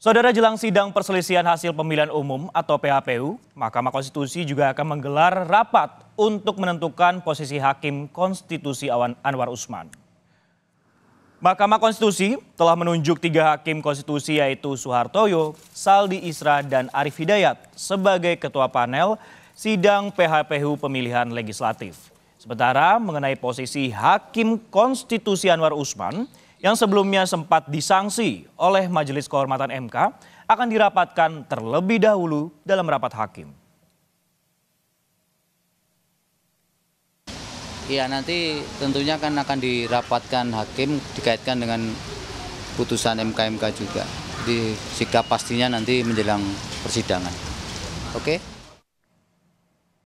Saudara jelang sidang perselisihan hasil pemilihan umum atau PHPU, Mahkamah Konstitusi juga akan menggelar rapat untuk menentukan posisi hakim konstitusi Awan Anwar Usman. Mahkamah Konstitusi telah menunjuk tiga hakim konstitusi yaitu Soehartoyo, Saldi Isra, dan Arif Hidayat sebagai ketua panel sidang PHPU pemilihan legislatif. Sementara mengenai posisi hakim konstitusi Anwar Usman, yang sebelumnya sempat disangsi oleh Majelis Kehormatan MK akan dirapatkan terlebih dahulu dalam rapat hakim. Ya nanti tentunya kan akan dirapatkan hakim dikaitkan dengan putusan MK-MK juga. di sikap pastinya nanti menjelang persidangan. Oke? Okay?